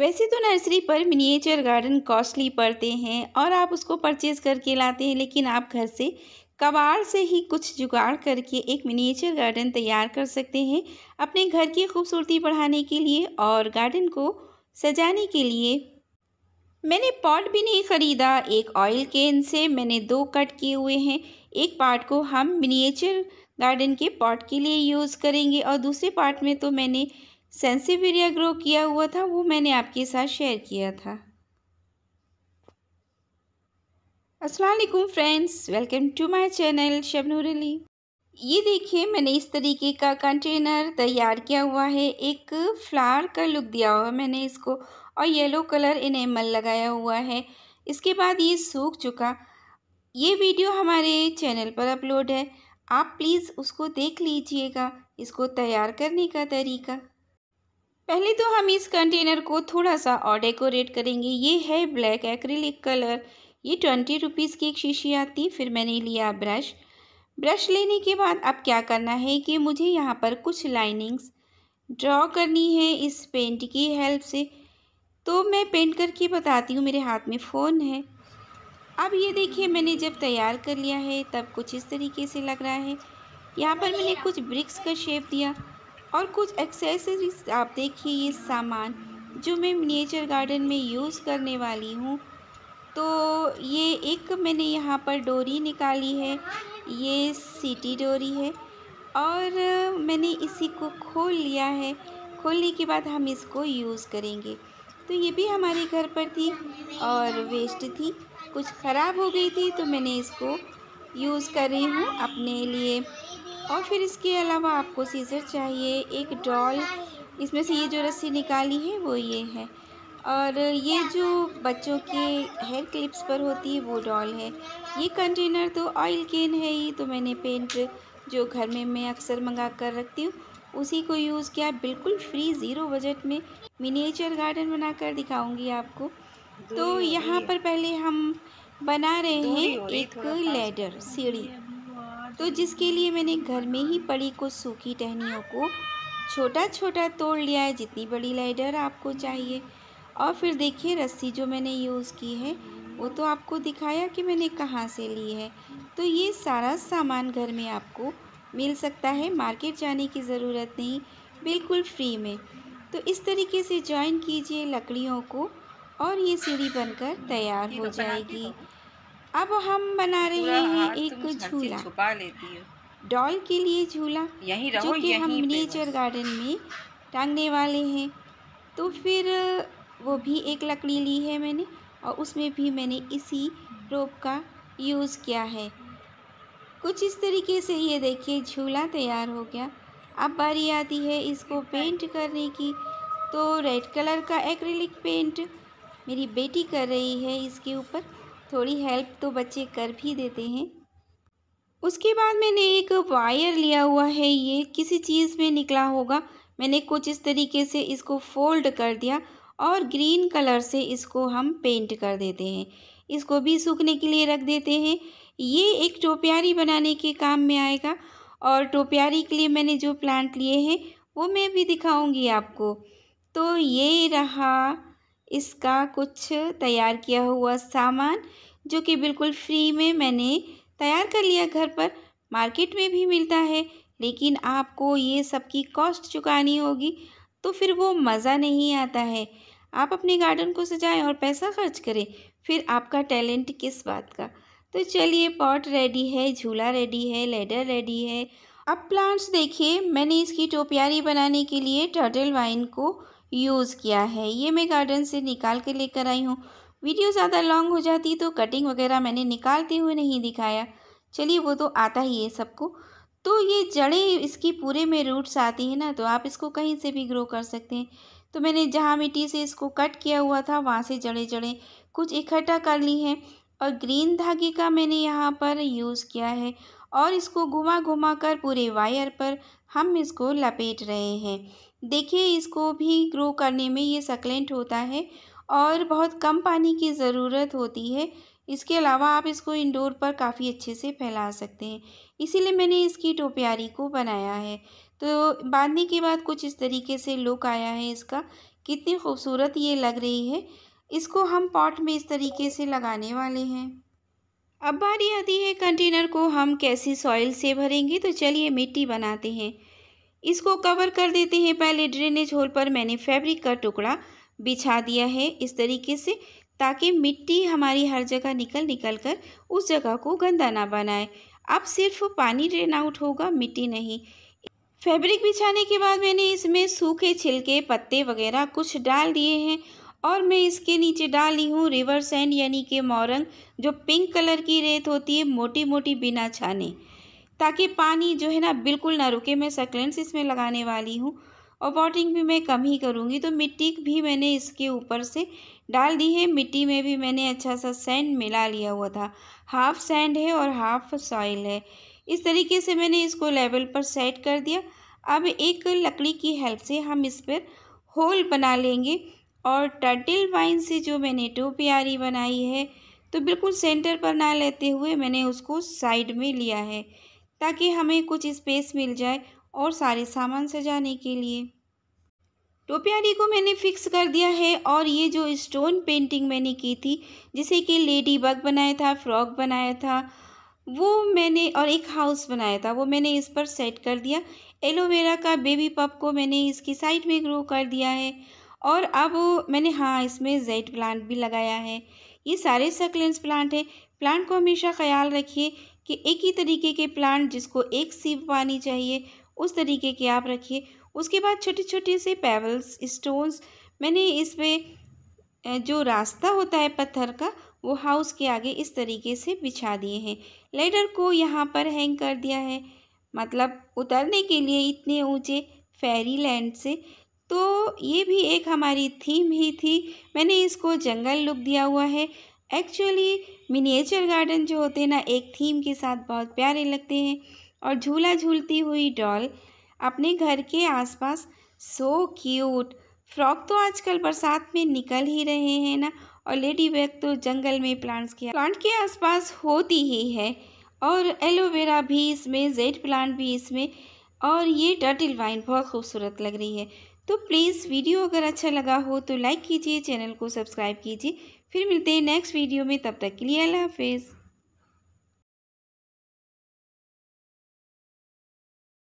वैसे तो नर्सरी पर मिनिएचर गार्डन कॉस्टली पड़ते हैं और आप उसको परचेज़ करके लाते हैं लेकिन आप घर से कबाड़ से ही कुछ जुगाड़ करके एक मिनिएचर गार्डन तैयार कर सकते हैं अपने घर की खूबसूरती बढ़ाने के लिए और गार्डन को सजाने के लिए मैंने पॉट भी नहीं ख़रीदा एक ऑयल केन से मैंने दो कट किए हुए हैं एक पार्ट को हम मिनिएचर गार्डन के पॉट के लिए यूज़ करेंगे और दूसरे पार्ट में तो मैंने सेंसीवेरिया ग्रो किया हुआ था वो मैंने आपके साथ शेयर किया था Aslam friends welcome to my channel Shabnoor Ali ये देखिए मैंने इस तरीके का कंटेनर तैयार किया हुआ है एक फ्लावर का लुक दिया हुआ है मैंने इसको और येलो कलर इनेमल लगाया हुआ है इसके बाद ये सूख चुका ये वीडियो हमारे चैनल पर अपलोड है आप प्लीज़ उसको देख लीजिएगा इसको तैयार करने का तरीका पहले तो हम इस कंटेनर को थोड़ा सा और डेकोरेट करेंगे ये है ब्लैक एक्रीलिक कलर ये ट्वेंटी रुपीज़ की एक शीशी आती फिर मैंने लिया ब्रश ब्रश लेने के बाद अब क्या करना है कि मुझे यहाँ पर कुछ लाइनिंग्स ड्रॉ करनी है इस पेंट की हेल्प से तो मैं पेंट करके बताती हूँ मेरे हाथ में फ़ोन है अब ये देखिए मैंने जब तैयार कर लिया है तब कुछ इस तरीके से लग रहा है यहाँ पर मैंने कुछ ब्रिक्स का शेप दिया और कुछ एक्सेसरीज आप देखिए ये सामान जो मैं नेचर गार्डन में यूज़ करने वाली हूँ तो ये एक मैंने यहाँ पर डोरी निकाली है ये सीटी डोरी है और मैंने इसी को खोल लिया है खोलने के बाद हम इसको यूज़ करेंगे तो ये भी हमारे घर पर थी और वेस्ट थी कुछ ख़राब हो गई थी तो मैंने इसको यूज़ कर रही हूँ अपने लिए और फिर इसके अलावा आपको सीज़र चाहिए एक डॉल इसमें से ये जो रस्सी निकाली है वो ये है और ये जो बच्चों के हेयर क्लिप्स पर होती है वो डॉल है ये कंटेनर तो ऑयल केन है ही तो मैंने पेंट जो घर में मैं अक्सर मंगा कर रखती हूँ उसी को यूज़ किया बिल्कुल फ्री ज़ीरो बजट में मिनीचर गार्डन बना कर दिखाऊंगी आपको तो यहाँ पर पहले हम बना रहे हैं एक लेडर सीढ़ी तो जिसके लिए मैंने घर में ही पड़ी कुछ सूखी टहनियों को छोटा छोटा तोड़ लिया है जितनी बड़ी लाइडर आपको चाहिए और फिर देखिए रस्सी जो मैंने यूज़ की है वो तो आपको दिखाया कि मैंने कहाँ से ली है तो ये सारा सामान घर में आपको मिल सकता है मार्केट जाने की ज़रूरत नहीं बिल्कुल फ्री में तो इस तरीके से ज्वाइन कीजिए लकड़ियों को और ये सीढ़ी बनकर तैयार हो तो जाएगी अब हम बना रहे हैं एक झूला छुपा लेती डॉल के लिए झूला यही रहो जो कि हम नेचर गार्डन में टांगने वाले हैं तो फिर वो भी एक लकड़ी ली है मैंने और उसमें भी मैंने इसी रोप का यूज़ किया है कुछ इस तरीके से ये देखिए झूला तैयार हो गया अब बारी आती है इसको पेंट करने की तो रेड कलर का एक्रिलिक पेंट मेरी बेटी कर रही है इसके ऊपर थोड़ी हेल्प तो बच्चे कर भी देते हैं उसके बाद मैंने एक वायर लिया हुआ है ये किसी चीज़ में निकला होगा मैंने कुछ इस तरीके से इसको फोल्ड कर दिया और ग्रीन कलर से इसको हम पेंट कर देते हैं इसको भी सूखने के लिए रख देते हैं ये एक टोप्यारी बनाने के काम में आएगा और टोप्यारी के लिए मैंने जो प्लांट लिए हैं वो मैं भी दिखाऊंगी आपको तो ये रहा इसका कुछ तैयार किया हुआ सामान जो कि बिल्कुल फ्री में मैंने तैयार कर लिया घर पर मार्केट में भी मिलता है लेकिन आपको ये सब की कॉस्ट चुकानी होगी तो फिर वो मज़ा नहीं आता है आप अपने गार्डन को सजाएं और पैसा खर्च करें फिर आपका टैलेंट किस बात का तो चलिए पॉट रेडी है झूला रेडी है लेडर रेडी है अब प्लांट्स देखिए मैंने इसकी टोपियारी बनाने के लिए टर्टल वाइन को यूज़ किया है ये मैं गार्डन से निकाल के लेकर आई हूँ वीडियो ज़्यादा लॉन्ग हो जाती तो कटिंग वगैरह मैंने निकालते हुए नहीं दिखाया चलिए वो तो आता ही है सबको तो ये जड़ें इसकी पूरे में रूट्स आती हैं ना तो आप इसको कहीं से भी ग्रो कर सकते हैं तो मैंने जहाँ मिट्टी से इसको कट किया हुआ था वहाँ से जड़े जड़े कुछ इकट्ठा कर ली है और ग्रीन धागे का मैंने यहाँ पर यूज़ किया है और इसको घुमा घुमा कर पूरे वायर पर हम इसको लपेट रहे हैं देखिए इसको भी ग्रो करने में ये सकलेंट होता है और बहुत कम पानी की ज़रूरत होती है इसके अलावा आप इसको इंडोर पर काफ़ी अच्छे से फैला सकते हैं इसीलिए मैंने इसकी टोपियारी को बनाया है तो बांधने के बाद कुछ इस तरीके से लुक आया है इसका कितनी खूबसूरत ये लग रही है इसको हम पॉट में इस तरीके से लगाने वाले हैं अब बारी आती है कंटेनर को हम कैसी सॉइल से भरेंगे तो चलिए मिट्टी बनाते हैं इसको कवर कर देते हैं पहले ड्रेनेज होल पर मैंने फैब्रिक का टुकड़ा बिछा दिया है इस तरीके से ताकि मिट्टी हमारी हर जगह निकल निकल कर उस जगह को गंदा ना बनाए अब सिर्फ पानी ड्रेन आउट होगा मिट्टी नहीं फैब्रिक बिछाने के बाद मैंने इसमें सूखे छिलके पत्ते वगैरह कुछ डाल दिए हैं और मैं इसके नीचे डाली हूँ रिवर सैंड यानी कि मोरंग जो पिंक कलर की रेत होती है मोटी मोटी बिना छाने ताकि पानी जो है ना बिल्कुल ना रुके मैं सकलेंस इसमें लगाने वाली हूँ और वॉटिंग भी मैं कम ही करूँगी तो मिट्टी भी मैंने इसके ऊपर से डाल दी है मिट्टी में भी मैंने अच्छा सा सैंड मिला लिया हुआ था हाफ़ सैंड है और हाफ़ सॉइल है इस तरीके से मैंने इसको लेवल पर सेट कर दिया अब एक लकड़ी की हेल्प से हम इस पर होल बना लेंगे और टर्टिल वाइन से जो मैंने टो प्यारी बनाई है तो बिल्कुल सेंटर पर ना लेते हुए मैंने उसको साइड में लिया है ताकि हमें कुछ स्पेस मिल जाए और सारे सामान सजाने के लिए टोपियारी को मैंने फिक्स कर दिया है और ये जो स्टोन पेंटिंग मैंने की थी जैसे कि लेडी बग बनाया था फ्रॉक बनाया था वो मैंने और एक हाउस बनाया था वो मैंने इस पर सेट कर दिया एलोवेरा का बेबी पप को मैंने इसकी साइड में ग्रो कर दिया है और अब मैंने हाँ इसमें जेड प्लांट भी लगाया है ये सारे सकलेंस प्लांट हैं प्लांट को हमेशा ख्याल रखिए कि एक ही तरीके के प्लांट जिसको एक सीप पानी चाहिए उस तरीके के आप रखिए उसके बाद छोटे छोटे से पेवल्स स्टोन्स मैंने इस पर जो रास्ता होता है पत्थर का वो हाउस के आगे इस तरीके से बिछा दिए हैं लेडर को यहाँ पर हैंग कर दिया है मतलब उतरने के लिए इतने ऊँचे फेरी लैंड से तो ये भी एक हमारी थीम ही थी मैंने इसको जंगल लुक दिया हुआ है एक्चुअली मिनिएचर गार्डन जो होते हैं ना एक थीम के साथ बहुत प्यारे लगते हैं और झूला झूलती हुई डॉल अपने घर के आसपास सो क्यूट फ्रॉक तो आजकल बरसात में निकल ही रहे हैं ना और लेडी बैग तो जंगल में प्लांट्स के प्लांट के आसपास होती ही है और एलोवेरा भी इसमें जेड प्लांट भी इसमें और ये टर्टिल वाइन बहुत खूबसूरत लग रही है तो प्लीज़ वीडियो अगर अच्छा लगा हो तो लाइक कीजिए चैनल को सब्सक्राइब कीजिए फिर मिलते हैं नेक्स्ट वीडियो में तब तक के लिए अल्लाह हाफिज़